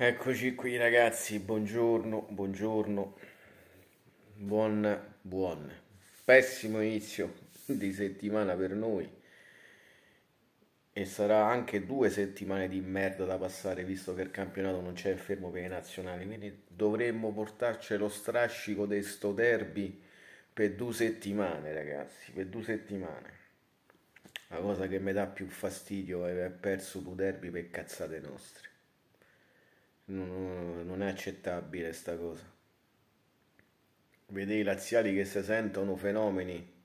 Eccoci qui ragazzi, buongiorno, buongiorno, buon, buon, pessimo inizio di settimana per noi e sarà anche due settimane di merda da passare visto che il campionato non c'è fermo per i nazionali, quindi dovremmo portarci lo strascico di sto derby per due settimane ragazzi, per due settimane. La cosa che mi dà più fastidio è aver perso due derby per cazzate nostre non, non è accettabile sta cosa. Vedere i laziali che si sentono fenomeni,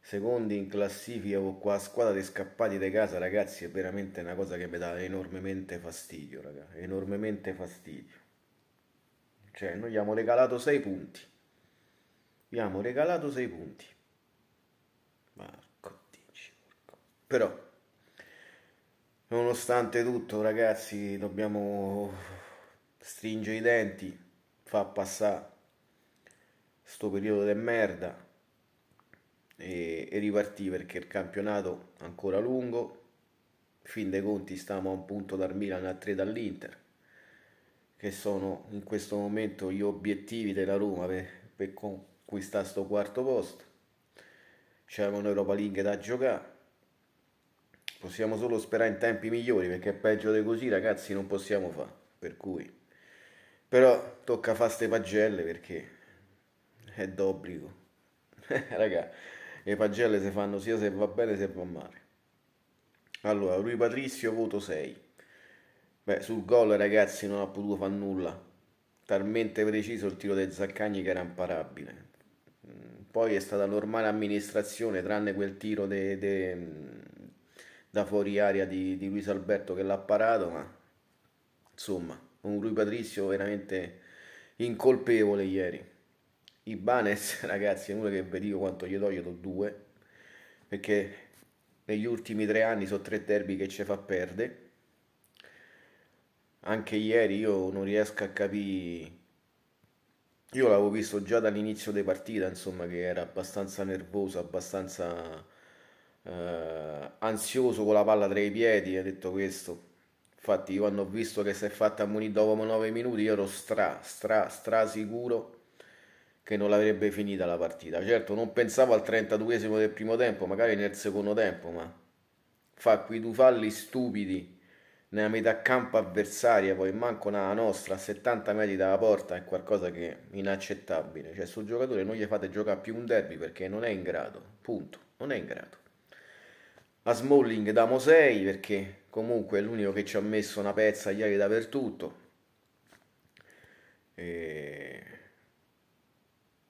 secondi in classifica con qua squadra di scappati di casa, ragazzi, è veramente una cosa che mi dà enormemente fastidio, raga, enormemente fastidio. Cioè, noi gli abbiamo regalato 6 punti. Gli abbiamo regalato 6 punti. Marco, dici, porco. Però, nonostante tutto, ragazzi, dobbiamo stringe i denti, fa passare sto periodo di merda e, e ripartì perché il campionato è ancora lungo, fin dei conti stiamo a un punto dal Milan a tre dall'Inter, che sono in questo momento gli obiettivi della Roma per, per conquistare sto quarto posto. C'è un'Europa League da giocare possiamo solo sperare in tempi migliori perché peggio di così ragazzi non possiamo fare per cui però tocca fare ste pagelle perché è d'obbligo. Raga, le pagelle si fanno sia se va bene che se va male. Allora, lui Patrizio, voto 6. Beh, sul gol ragazzi non ha potuto fare nulla. Talmente preciso il tiro dei Zaccagni che era imparabile. Mm, poi è stata normale amministrazione, tranne quel tiro de, de, mm, da fuori aria di, di Luis Alberto che l'ha parato, ma insomma con Rui Patrizio veramente incolpevole ieri. Ibanez, ragazzi, è uno che vi dico quanto gli do, gli do due, perché negli ultimi tre anni sono tre derby che ci fa perdere. Anche ieri io non riesco a capire... Io l'avevo visto già dall'inizio di partita, insomma, che era abbastanza nervoso, abbastanza eh, ansioso con la palla tra i piedi, ha detto questo Infatti io quando ho visto che si è fatta a Muni dopo 9 minuti io ero stra, stra, stra sicuro che non l'avrebbe finita la partita. Certo non pensavo al 32esimo del primo tempo, magari nel secondo tempo, ma fa qui due falli stupidi nella metà campo avversaria, poi manco una nostra a 70 metri dalla porta è qualcosa che è inaccettabile. Cioè sul giocatore non gli fate giocare più un derby perché non è in grado, punto, non è in grado a Smalling damo 6 perché comunque è l'unico che ci ha messo una pezza ieri dappertutto e...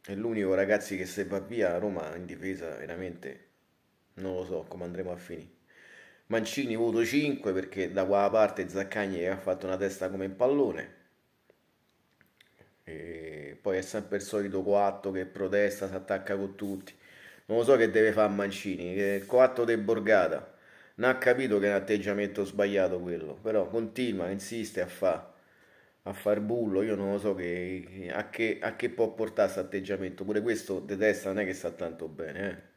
è l'unico ragazzi che se va via a Roma in difesa veramente non lo so come andremo a finire Mancini voto 5 perché da quella parte Zaccagni ha fatto una testa come in pallone e poi è sempre il solito 4 che protesta, si attacca con tutti non lo so che deve fare Mancini, che coatto de borgata. Non ha capito che è un atteggiamento sbagliato quello, però continua, insiste a fare a far bullo, io non lo so che, a, che, a che può portare questo atteggiamento, pure questo de testa non è che sta tanto bene. Eh.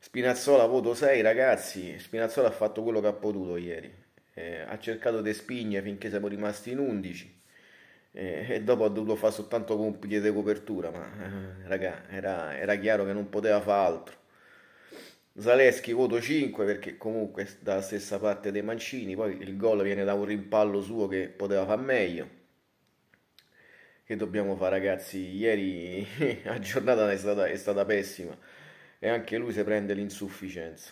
Spinazzola voto 6 ragazzi, Spinazzola ha fatto quello che ha potuto ieri, eh, ha cercato di spingere finché siamo rimasti in 11, e dopo ha dovuto fare soltanto compiti di copertura, ma eh, raga, era, era, chiaro che non poteva fare altro. Zaleschi voto 5 perché comunque dalla stessa parte dei Mancini, poi il gol viene da un rimpallo suo che poteva far meglio. Che dobbiamo fare ragazzi, ieri la giornata è stata, è stata pessima e anche lui si prende l'insufficienza.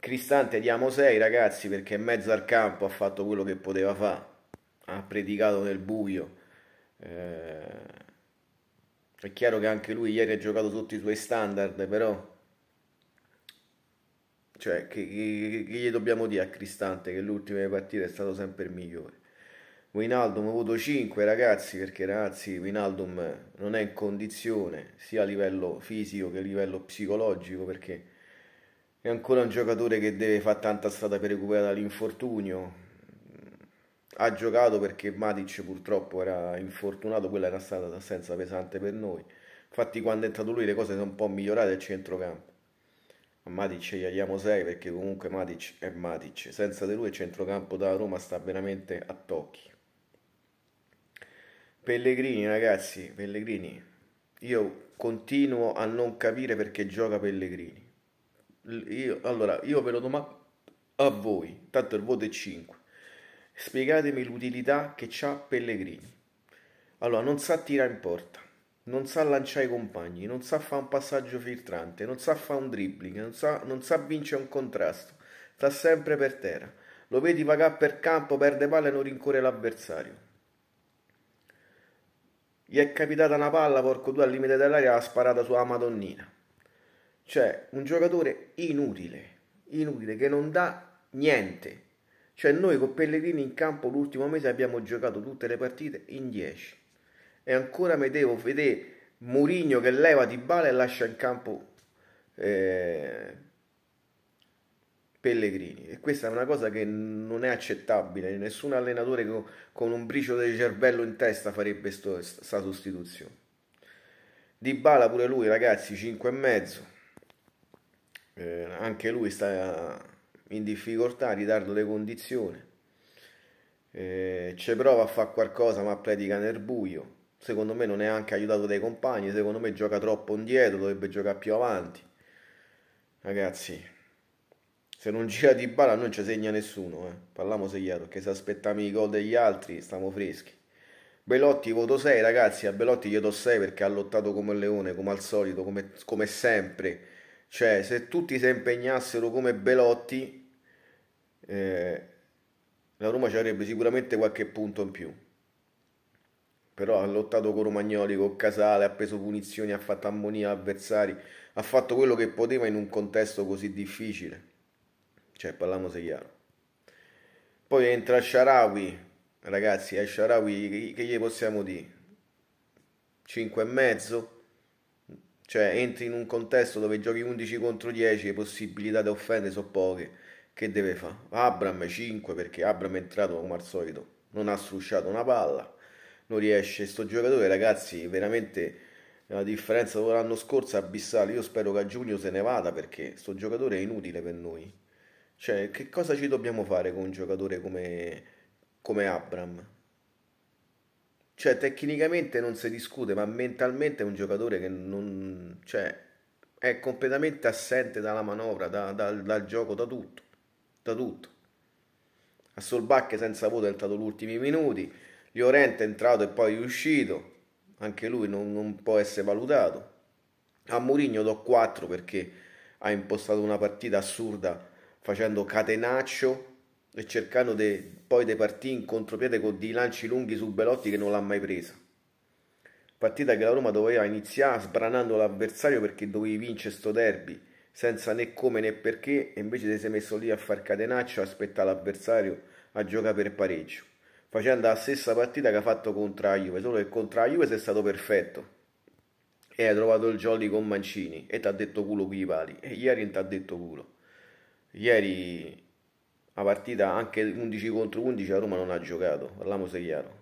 Cristante diamo 6 ragazzi perché in mezzo al campo ha fatto quello che poteva fare ha predicato nel buio. Eh, è chiaro che anche lui ieri ha giocato sotto i suoi standard, però cioè, che, che, che, gli dobbiamo dire a Cristante che l'ultima partita è stato sempre il migliore. Winaldum voto 5 ragazzi perché ragazzi Winaldum non è in condizione sia a livello fisico che a livello psicologico perché è ancora un giocatore che deve fare tanta strada per recuperare l'infortunio ha giocato perché Matic purtroppo era infortunato, quella era stata un'assenza pesante per noi. Infatti quando è entrato lui le cose sono un po' migliorate al centrocampo. A Matic gli diamo 6 perché comunque Matic è Matic. Senza di lui il centrocampo da Roma sta veramente a tocchi. Pellegrini ragazzi, Pellegrini. Io continuo a non capire perché gioca Pellegrini. Io, allora, io ve lo domando a voi, tanto il voto è 5 spiegatemi l'utilità che ha Pellegrini. Allora, non sa tirare in porta, non sa lanciare i compagni, non sa fare un passaggio filtrante, non sa fare un dribbling, non sa, non sa vincere un contrasto, sta sempre per terra. Lo vedi vagare per campo, perde palla e non rincorre l'avversario. Gli è capitata una palla, porco tu, al limite dell'aria, ha sparata sulla Madonnina. Cioè, un giocatore inutile, inutile, che non dà niente cioè noi con Pellegrini in campo l'ultimo mese abbiamo giocato tutte le partite in 10. E ancora mi devo vedere Murigno che leva di bala e lascia in campo eh, Pellegrini. E questa è una cosa che non è accettabile. Nessun allenatore con, con un bricio del cervello in testa farebbe questa sostituzione. Di bala pure lui, ragazzi, 5 e mezzo. Eh, anche lui sta in difficoltà, ritardo le condizioni, eh, ci prova a fare qualcosa ma predica nel buio, secondo me non è anche aiutato dai compagni, secondo me gioca troppo indietro, dovrebbe giocare più avanti. Ragazzi, se non gira di bala non ci segna nessuno, eh. parliamoci chiaro, che se aspettiamo i gol degli altri stiamo freschi. Belotti voto 6 ragazzi, a Belotti gli do 6 perché ha lottato come un leone, come al solito, come, come sempre. Cioè, se tutti si impegnassero come Belotti, eh, la Roma ci avrebbe sicuramente qualche punto in più. Però ha lottato con Romagnoli, con Casale, ha preso punizioni, ha fatto ammonia avversari, ha fatto quello che poteva in un contesto così difficile. Cioè, parliamoci chiaro. Poi entra Sharawi, ragazzi, è eh, Sharawi, che gli possiamo dire? 5 e mezzo, cioè entri in un contesto dove giochi 11 contro 10 le possibilità di offendere sono poche che deve fare? Abram 5 perché Abram è entrato come al solito, non ha strusciato una palla, non riesce. Sto giocatore, ragazzi, veramente la differenza dell'anno scorso è abissale. Io spero che a giugno se ne vada perché sto giocatore è inutile per noi. Cioè, che cosa ci dobbiamo fare con un giocatore come, come Abram? Cioè, tecnicamente non si discute, ma mentalmente è un giocatore che non... Cioè, è completamente assente dalla manovra, da, da, dal gioco, da tutto tutta tutto. A Solbacche senza voto è entrato gli ultimi minuti, Llorente è entrato e poi è uscito, anche lui non, non può essere valutato. A Mourinho do 4 perché ha impostato una partita assurda facendo catenaccio e cercando de, poi dei partiti in contropiede con dei lanci lunghi su Belotti che non l'ha mai presa. Partita che la Roma doveva iniziare sbranando l'avversario perché dovevi vincere sto derby senza né come né perché e invece ti sei messo lì a far catenaccio, a aspettare l'avversario a giocare per pareggio, facendo la stessa partita che ha fatto contro la Juve, solo che contro la Juve sei stato perfetto e hai trovato il jolly con Mancini e ti ha detto culo qui i pali e ieri non ti ha detto culo. Ieri la partita anche 11 contro 11 a Roma non ha giocato, parliamoci chiaro.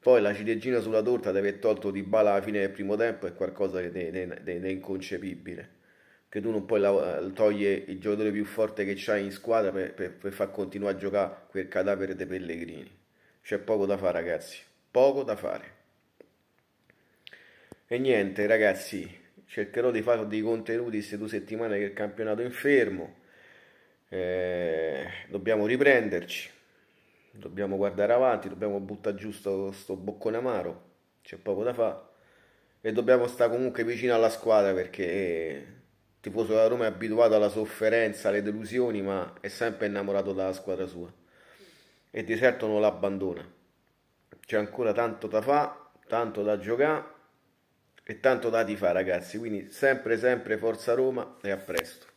Poi la ciliegina sulla torta deve aver tolto di bala alla fine del primo tempo è qualcosa di inconcepibile che tu non puoi eh, togliere il giocatore più forte che c'hai in squadra per, per, per far continuare a giocare quel cadavere dei Pellegrini. C'è poco da fare, ragazzi. Poco da fare. E niente, ragazzi, cercherò di fare dei contenuti queste due settimane che il campionato è infermo. Eh, dobbiamo riprenderci, dobbiamo guardare avanti, dobbiamo buttare giù sto, boccone amaro, c'è poco da fare e dobbiamo stare comunque vicino alla squadra perché eh, tifoso della Roma è abituato alla sofferenza, alle delusioni, ma è sempre innamorato della squadra sua e di certo non l'abbandona. C'è ancora tanto da fare, tanto da giocare e tanto da tifare, ragazzi. Quindi sempre, sempre Forza Roma e a presto.